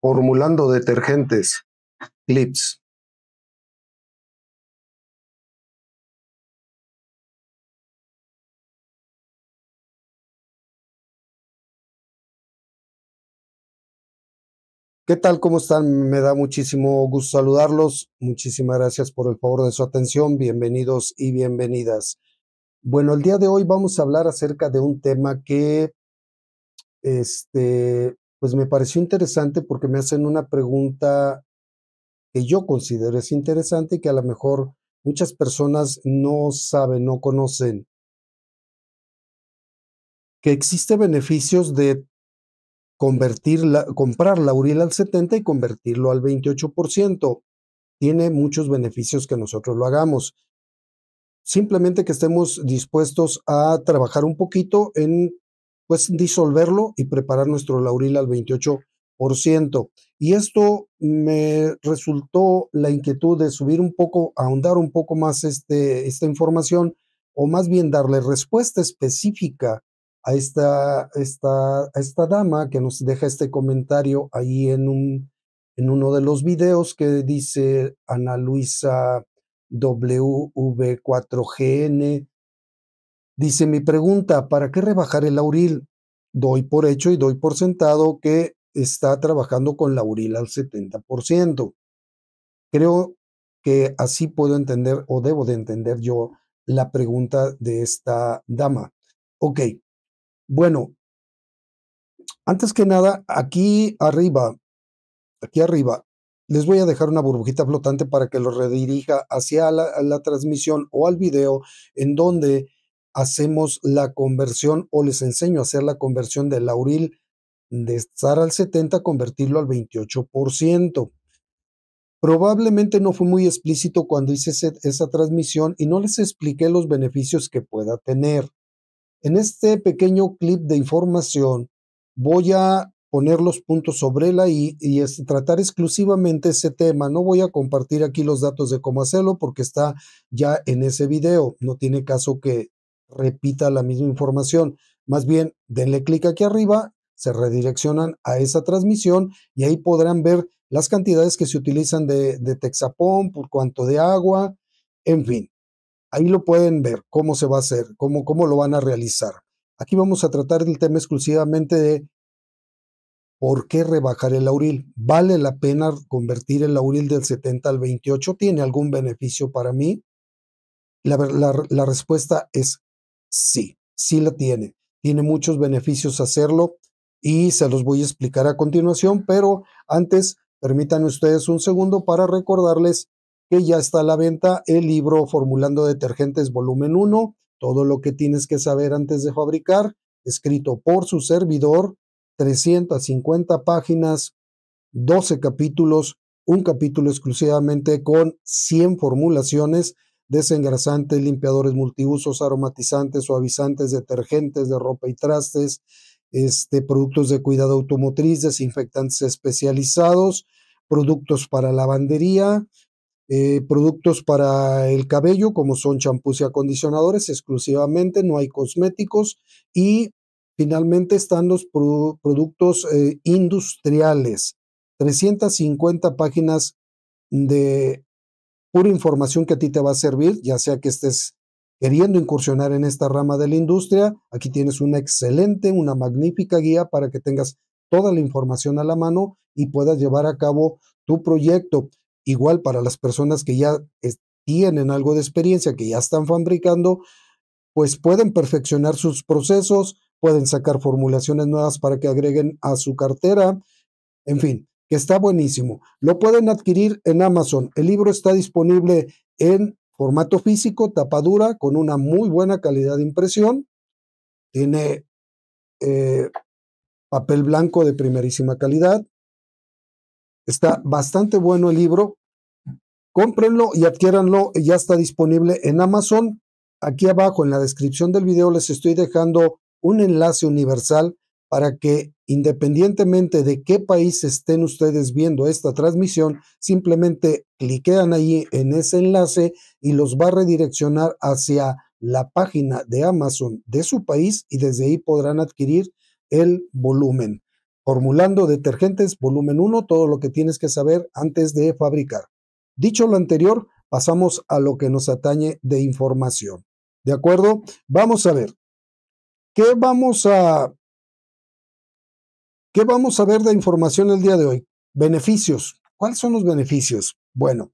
formulando detergentes, clips. ¿Qué tal? ¿Cómo están? Me da muchísimo gusto saludarlos. Muchísimas gracias por el favor de su atención. Bienvenidos y bienvenidas. Bueno, el día de hoy vamos a hablar acerca de un tema que este, pues me pareció interesante porque me hacen una pregunta que yo considero es interesante y que a lo mejor muchas personas no saben, no conocen. Que existe beneficios de convertir la, comprar al 70 y convertirlo al 28%. Tiene muchos beneficios que nosotros lo hagamos. Simplemente que estemos dispuestos a trabajar un poquito en pues disolverlo y preparar nuestro lauril al 28%. Y esto me resultó la inquietud de subir un poco, ahondar un poco más este, esta información o más bien darle respuesta específica a esta, esta, esta dama que nos deja este comentario ahí en, un, en uno de los videos que dice Ana Luisa WV4GN Dice mi pregunta, ¿para qué rebajar el lauril? Doy por hecho y doy por sentado que está trabajando con lauril al 70%. Creo que así puedo entender o debo de entender yo la pregunta de esta dama. Ok, bueno, antes que nada, aquí arriba, aquí arriba, les voy a dejar una burbujita flotante para que lo redirija hacia la, la transmisión o al video en donde hacemos la conversión o les enseño a hacer la conversión del lauril de estar al 70 convertirlo al 28%. Probablemente no fui muy explícito cuando hice esa transmisión y no les expliqué los beneficios que pueda tener. En este pequeño clip de información voy a poner los puntos sobre la I y tratar exclusivamente ese tema. No voy a compartir aquí los datos de cómo hacerlo porque está ya en ese video. No tiene caso que repita la misma información. Más bien, denle clic aquí arriba, se redireccionan a esa transmisión y ahí podrán ver las cantidades que se utilizan de, de texapón, por cuánto de agua, en fin. Ahí lo pueden ver, cómo se va a hacer, cómo, cómo lo van a realizar. Aquí vamos a tratar el tema exclusivamente de ¿Por qué rebajar el Auril. ¿Vale la pena convertir el Auril del 70 al 28? ¿Tiene algún beneficio para mí? La, la, respuesta es Sí, sí la tiene. Tiene muchos beneficios hacerlo y se los voy a explicar a continuación, pero antes permítanme ustedes un segundo para recordarles que ya está a la venta el libro Formulando Detergentes Volumen 1, todo lo que tienes que saber antes de fabricar, escrito por su servidor, 350 páginas, 12 capítulos, un capítulo exclusivamente con 100 formulaciones desengrasantes, limpiadores multiusos, aromatizantes, suavizantes, detergentes de ropa y trastes, este, productos de cuidado automotriz, desinfectantes especializados, productos para lavandería, eh, productos para el cabello, como son champús y acondicionadores exclusivamente, no hay cosméticos y finalmente están los productos eh, industriales. 350 páginas de pura información que a ti te va a servir, ya sea que estés queriendo incursionar en esta rama de la industria. Aquí tienes una excelente, una magnífica guía para que tengas toda la información a la mano y puedas llevar a cabo tu proyecto. Igual para las personas que ya tienen algo de experiencia, que ya están fabricando, pues pueden perfeccionar sus procesos, pueden sacar formulaciones nuevas para que agreguen a su cartera. En fin, que está buenísimo. Lo pueden adquirir en Amazon. El libro está disponible en formato físico, tapadura, con una muy buena calidad de impresión. Tiene eh, papel blanco de primerísima calidad. Está bastante bueno el libro. Cómprenlo y adquiéranlo. Ya está disponible en Amazon. Aquí abajo en la descripción del video les estoy dejando un enlace universal para que independientemente de qué país estén ustedes viendo esta transmisión, simplemente cliquean ahí en ese enlace y los va a redireccionar hacia la página de Amazon de su país y desde ahí podrán adquirir el volumen. Formulando detergentes volumen 1, todo lo que tienes que saber antes de fabricar. Dicho lo anterior, pasamos a lo que nos atañe de información. ¿De acuerdo? Vamos a ver. ¿Qué vamos a ¿Qué vamos a ver de información el día de hoy? Beneficios. ¿Cuáles son los beneficios? Bueno,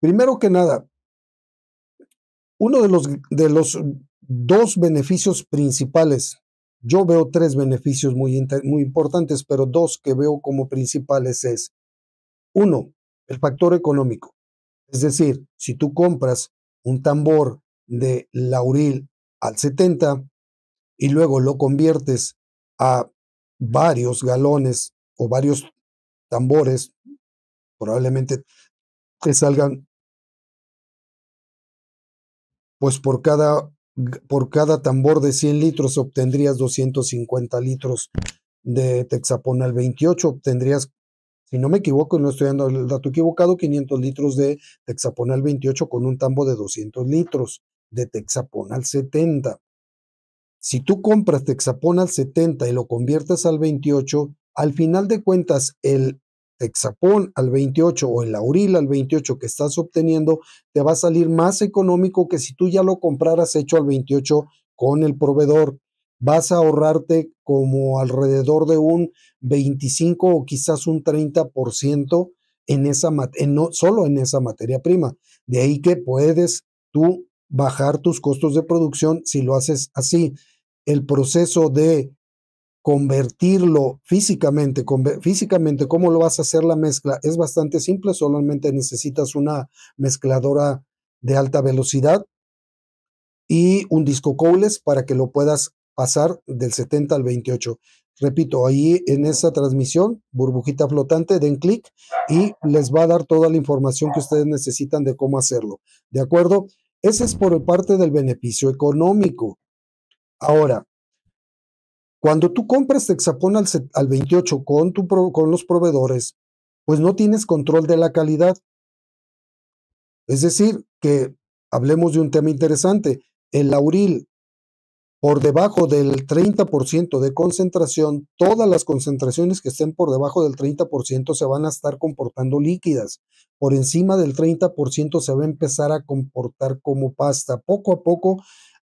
primero que nada, uno de los, de los dos beneficios principales, yo veo tres beneficios muy, muy importantes, pero dos que veo como principales es, uno, el factor económico. Es decir, si tú compras un tambor de lauril al 70 y luego lo conviertes a varios galones o varios tambores, probablemente que salgan pues por cada, por cada tambor de 100 litros obtendrías 250 litros de Texaponal 28, obtendrías, si no me equivoco, no estoy dando el dato equivocado, 500 litros de Texaponal 28 con un tambo de 200 litros de Texaponal 70. Si tú compras Texapón al 70 y lo conviertes al 28, al final de cuentas el Texapón al 28 o el Auril al 28 que estás obteniendo te va a salir más económico que si tú ya lo compraras hecho al 28 con el proveedor. Vas a ahorrarte como alrededor de un 25 o quizás un 30% en esa en no, solo en esa materia prima. De ahí que puedes tú bajar tus costos de producción si lo haces así. El proceso de convertirlo físicamente, físicamente, cómo lo vas a hacer la mezcla, es bastante simple, solamente necesitas una mezcladora de alta velocidad y un disco Coles para que lo puedas pasar del 70 al 28. Repito, ahí en esa transmisión, burbujita flotante, den clic y les va a dar toda la información que ustedes necesitan de cómo hacerlo. ¿De acuerdo? Ese es por parte del beneficio económico. Ahora, cuando tú compras Texapón al, al 28 con, con los proveedores, pues no tienes control de la calidad. Es decir, que hablemos de un tema interesante. El lauril por debajo del 30% de concentración, todas las concentraciones que estén por debajo del 30% se van a estar comportando líquidas. Por encima del 30% se va a empezar a comportar como pasta. Poco a poco,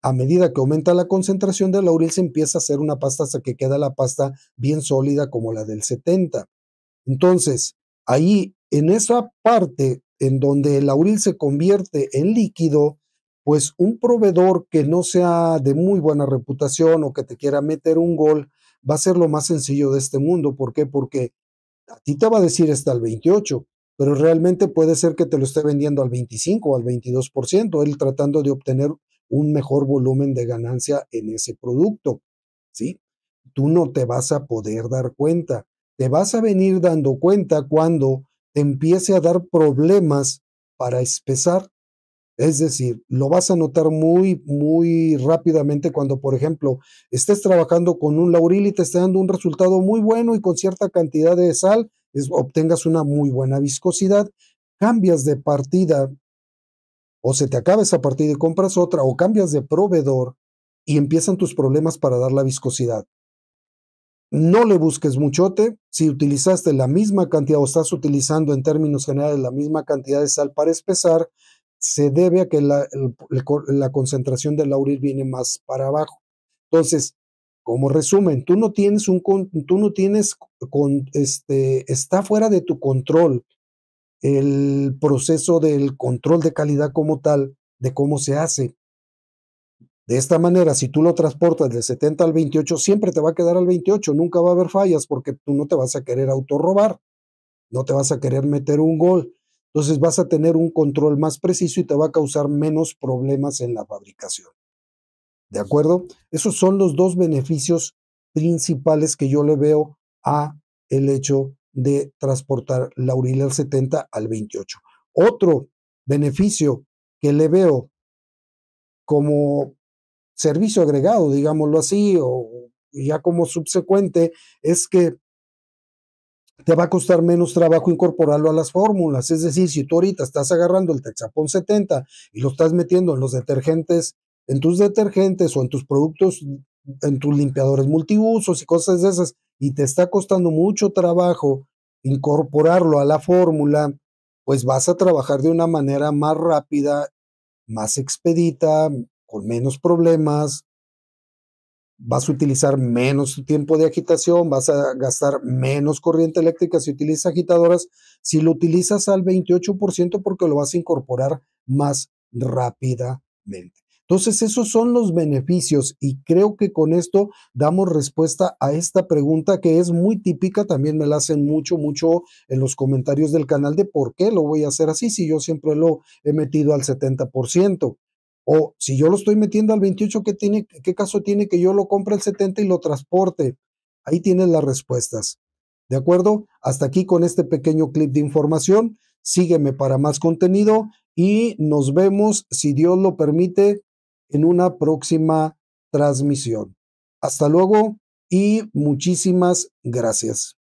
a medida que aumenta la concentración del lauril, se empieza a hacer una pasta hasta que queda la pasta bien sólida como la del 70. Entonces, ahí, en esa parte en donde el lauril se convierte en líquido, pues un proveedor que no sea de muy buena reputación o que te quiera meter un gol va a ser lo más sencillo de este mundo. ¿Por qué? Porque a ti te va a decir hasta el 28, pero realmente puede ser que te lo esté vendiendo al 25 o al 22%, él tratando de obtener un mejor volumen de ganancia en ese producto, ¿sí? Tú no te vas a poder dar cuenta. Te vas a venir dando cuenta cuando te empiece a dar problemas para espesar. Es decir, lo vas a notar muy, muy rápidamente cuando, por ejemplo, estés trabajando con un lauril y te esté dando un resultado muy bueno y con cierta cantidad de sal obtengas una muy buena viscosidad, cambias de partida o se te acaba esa partida y compras otra o cambias de proveedor y empiezan tus problemas para dar la viscosidad. No le busques muchote. Si utilizaste la misma cantidad o estás utilizando en términos generales la misma cantidad de sal para espesar, se debe a que la, la concentración de lauril viene más para abajo. Entonces, como resumen, tú no tienes un tú no tienes con, este está fuera de tu control el proceso del control de calidad como tal de cómo se hace. De esta manera, si tú lo transportas del 70 al 28, siempre te va a quedar al 28, nunca va a haber fallas porque tú no te vas a querer autorrobar, no te vas a querer meter un gol, entonces vas a tener un control más preciso y te va a causar menos problemas en la fabricación. ¿De acuerdo? Esos son los dos beneficios principales que yo le veo a el hecho de transportar uril al 70 al 28. Otro beneficio que le veo como servicio agregado, digámoslo así, o ya como subsecuente, es que te va a costar menos trabajo incorporarlo a las fórmulas. Es decir, si tú ahorita estás agarrando el Texapon 70 y lo estás metiendo en los detergentes, en tus detergentes o en tus productos, en tus limpiadores multiusos y cosas de esas, y te está costando mucho trabajo incorporarlo a la fórmula, pues vas a trabajar de una manera más rápida, más expedita, con menos problemas, vas a utilizar menos tiempo de agitación, vas a gastar menos corriente eléctrica si utilizas agitadoras, si lo utilizas al 28% porque lo vas a incorporar más rápidamente. Entonces, esos son los beneficios y creo que con esto damos respuesta a esta pregunta que es muy típica, también me la hacen mucho, mucho en los comentarios del canal de por qué lo voy a hacer así si yo siempre lo he metido al 70%. O si yo lo estoy metiendo al 28, ¿qué, tiene, qué caso tiene que yo lo compre el 70 y lo transporte? Ahí tienes las respuestas. ¿De acuerdo? Hasta aquí con este pequeño clip de información. Sígueme para más contenido y nos vemos, si Dios lo permite, en una próxima transmisión. Hasta luego y muchísimas gracias.